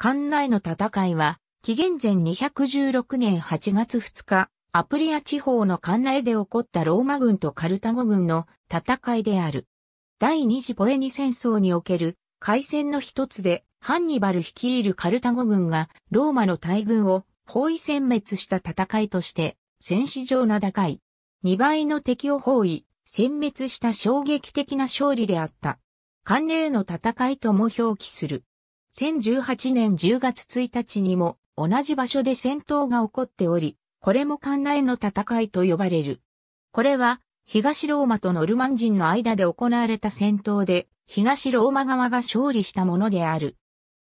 艦内の戦いは、紀元前216年8月2日、アプリア地方の艦内で起こったローマ軍とカルタゴ軍の戦いである。第二次ポエニ戦争における海戦の一つで、ハンニバル率いるカルタゴ軍がローマの大軍を包囲殲滅した戦いとして、戦史上名高い。2倍の敵を包囲、殲滅した衝撃的な勝利であった。艦内の戦いとも表記する。2018年10月1日にも同じ場所で戦闘が起こっており、これも関内の戦いと呼ばれる。これは東ローマとノルマン人の間で行われた戦闘で東ローマ側が勝利したものである。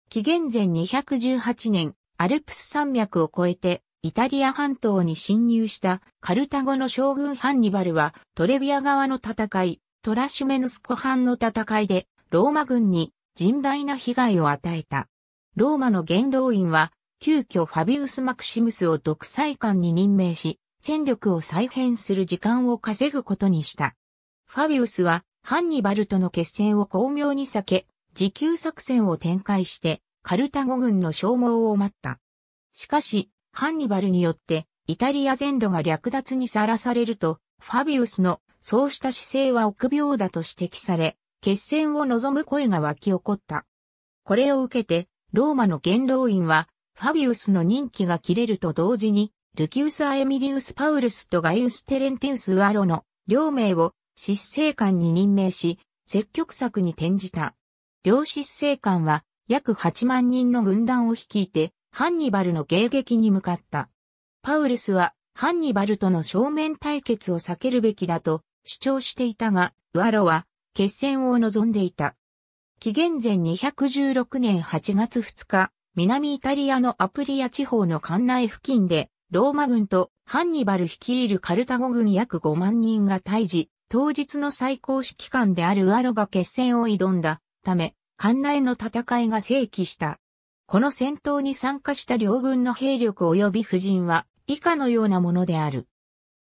紀元前218年、アルプス山脈を越えてイタリア半島に侵入したカルタゴの将軍ハンニバルはトレビア側の戦い、トラシュメヌスコ藩の戦いでローマ軍に甚大な被害を与えた。ローマの元老院は、急遽ファビウス・マクシムスを独裁官に任命し、戦力を再編する時間を稼ぐことにした。ファビウスは、ハンニバルとの決戦を巧妙に避け、持久作戦を展開して、カルタゴ軍の消耗を待った。しかし、ハンニバルによって、イタリア全土が略奪にさらされると、ファビウスのそうした姿勢は臆病だと指摘され、決戦を望む声が湧き起こった。これを受けて、ローマの元老院は、ファビウスの任期が切れると同時に、ルキウス・アエミリウス・パウルスとガイウス・テレンテウス・ウアロの両名を執政官に任命し、積極策に転じた。両執政官は約8万人の軍団を率いて、ハンニバルの迎撃に向かった。パウルスは、ハンニバルとの正面対決を避けるべきだと主張していたが、ウアロは決戦を望んでいた。紀元前216年8月2日、南イタリアのアプリア地方の館内付近で、ローマ軍とハンニバル率いるカルタゴ軍約5万人が退治、当日の最高指揮官であるアロが決戦を挑んだため、館内の戦いが正規した。この戦闘に参加した両軍の兵力及び夫人は以下のようなものである。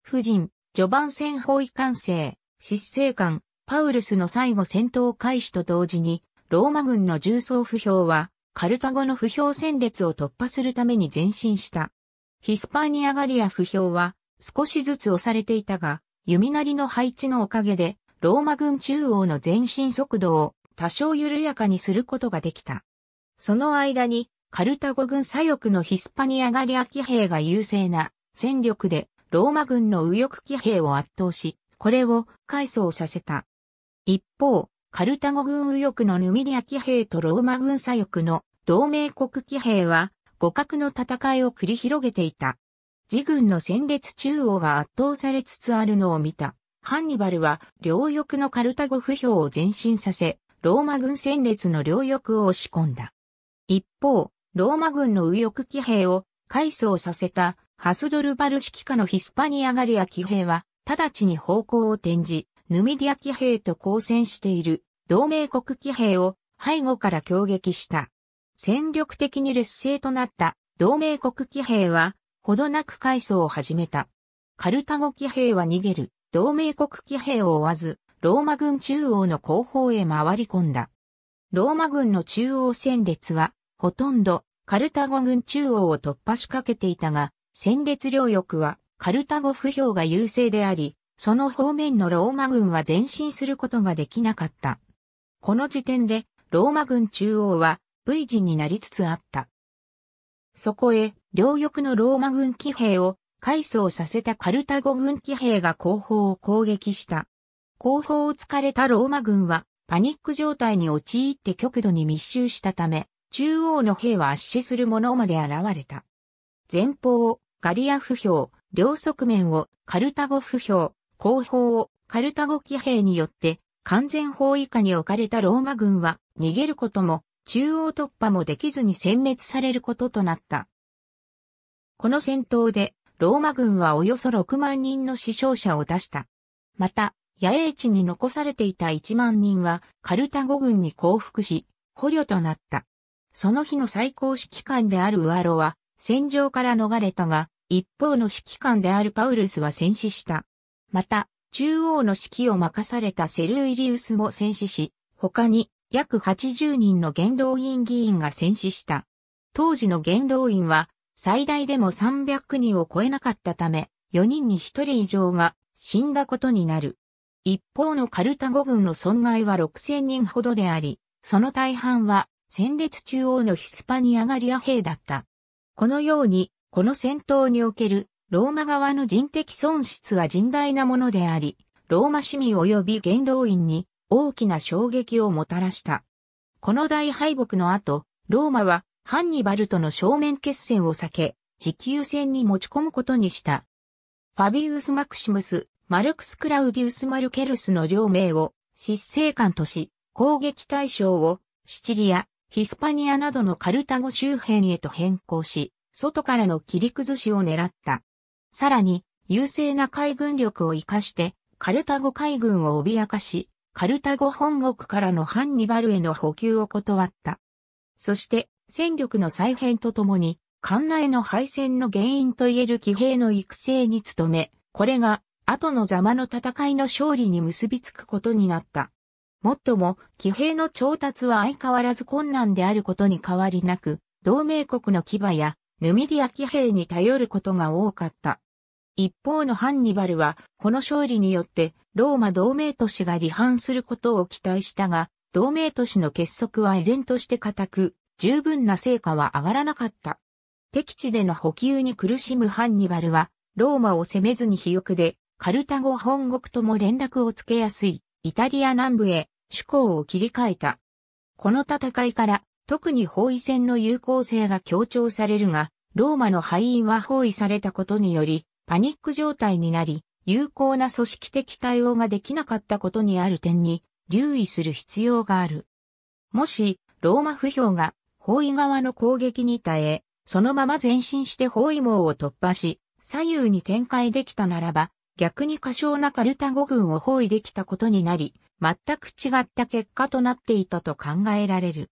夫人、序盤戦包囲管制、失勢官、パウルスの最後戦闘開始と同時に、ローマ軍の重装不評は、カルタゴの不評戦列を突破するために前進した。ヒスパニアガリア不評は、少しずつ押されていたが、弓なりの配置のおかげで、ローマ軍中央の前進速度を多少緩やかにすることができた。その間に、カルタゴ軍左翼のヒスパニアガリア騎兵が優勢な戦力でローマ軍の右翼騎兵を圧倒し、これを回装させた。一方、カルタゴ軍右翼のヌミディア騎兵とローマ軍左翼の同盟国騎兵は互角の戦いを繰り広げていた。自軍の戦列中央が圧倒されつつあるのを見た。ハンニバルは両翼のカルタゴ不評を前進させ、ローマ軍戦列の両翼を押し込んだ。一方、ローマ軍の右翼騎兵を改装させたハスドルバル式下のヒスパニアガリア騎兵は直ちに方向を転じ、ヌミディア騎兵と交戦している同盟国騎兵を背後から攻撃した。戦力的に劣勢となった同盟国騎兵は、ほどなく回想を始めた。カルタゴ騎兵は逃げる、同盟国騎兵を追わず、ローマ軍中央の後方へ回り込んだ。ローマ軍の中央戦列は、ほとんどカルタゴ軍中央を突破しかけていたが、戦列両翼はカルタゴ不評が優勢であり、その方面のローマ軍は前進することができなかった。この時点で、ローマ軍中央は V 字になりつつあった。そこへ、両翼のローマ軍騎兵を改装させたカルタゴ軍騎兵が後方を攻撃した。後方を突かれたローマ軍は、パニック状態に陥って極度に密集したため、中央の兵は圧死する者まで現れた。前方をガリア不評、両側面をカルタゴ不評、後方をカルタゴ騎兵によって完全包囲下に置かれたローマ軍は逃げることも中央突破もできずに殲滅されることとなった。この戦闘でローマ軍はおよそ6万人の死傷者を出した。また、野営地に残されていた1万人はカルタゴ軍に降伏し、捕虜となった。その日の最高指揮官であるウアロは戦場から逃れたが、一方の指揮官であるパウルスは戦死した。また、中央の指揮を任されたセルイリウスも戦死し、他に約80人の元老院議員が戦死した。当時の元老院は最大でも300人を超えなかったため、4人に1人以上が死んだことになる。一方のカルタゴ軍の損害は6000人ほどであり、その大半は戦列中央のヒスパニアガリア兵だった。このように、この戦闘におけるローマ側の人的損失は甚大なものであり、ローマ市民及び元老院に大きな衝撃をもたらした。この大敗北の後、ローマはハンニバルとの正面決戦を避け、持久戦に持ち込むことにした。ファビウス・マクシムス、マルクス・クラウディウス・マルケルスの両名を失政官とし、攻撃対象をシチリア、ヒスパニアなどのカルタゴ周辺へと変更し、外からの切り崩しを狙った。さらに、優勢な海軍力を活かして、カルタゴ海軍を脅かし、カルタゴ本国からのハンニバルへの補給を断った。そして、戦力の再編とともに、館内の敗戦の原因といえる騎兵の育成に努め、これが、後のザマの戦いの勝利に結びつくことになった。もっとも、騎兵の調達は相変わらず困難であることに変わりなく、同盟国の牙や、ヌミディア騎兵に頼ることが多かった。一方のハンニバルは、この勝利によって、ローマ同盟都市が離反することを期待したが、同盟都市の結束は依然として固く、十分な成果は上がらなかった。敵地での補給に苦しむハンニバルは、ローマを攻めずに肥沃で、カルタゴ本国とも連絡をつけやすい、イタリア南部へ、主攻を切り替えた。この戦いから、特に包囲戦の有効性が強調されるが、ローマの敗因は包囲されたことにより、パニック状態になり、有効な組織的対応ができなかったことにある点に留意する必要がある。もし、ローマ不評が包囲側の攻撃に耐え、そのまま前進して包囲網を突破し、左右に展開できたならば、逆に過小なカルタゴ軍を包囲できたことになり、全く違った結果となっていたと考えられる。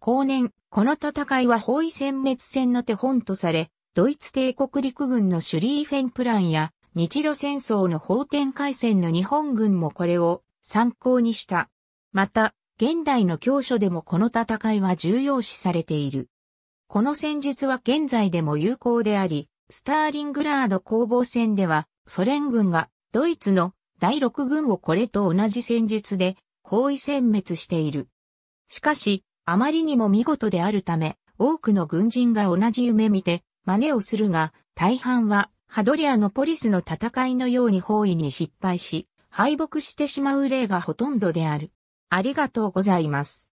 後年、この戦いは包囲殲滅戦の手本とされ、ドイツ帝国陸軍のシュリーフェンプランや日露戦争の法典海戦の日本軍もこれを参考にした。また、現代の教書でもこの戦いは重要視されている。この戦術は現在でも有効であり、スターリングラード攻防戦ではソ連軍がドイツの第6軍をこれと同じ戦術で行為殲滅している。しかし、あまりにも見事であるため、多くの軍人が同じ夢見て真似をするが、大半はハドリアのポリスの戦いのように包囲に失敗し、敗北してしまう例がほとんどである。ありがとうございます。